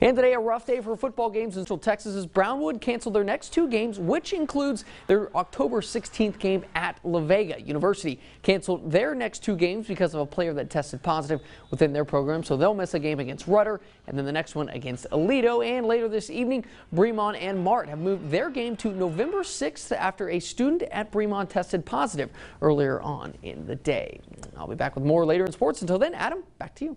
And today, a rough day for football games until Texas's Brownwood canceled their next two games, which includes their October 16th game at La Vega. University canceled their next two games because of a player that tested positive within their program, so they'll miss a game against Rudder and then the next one against Alito. And later this evening, Bremont and Mart have moved their game to November 6th after a student at Bremont tested positive earlier on in the day. I'll be back with more later in sports. Until then, Adam, back to you.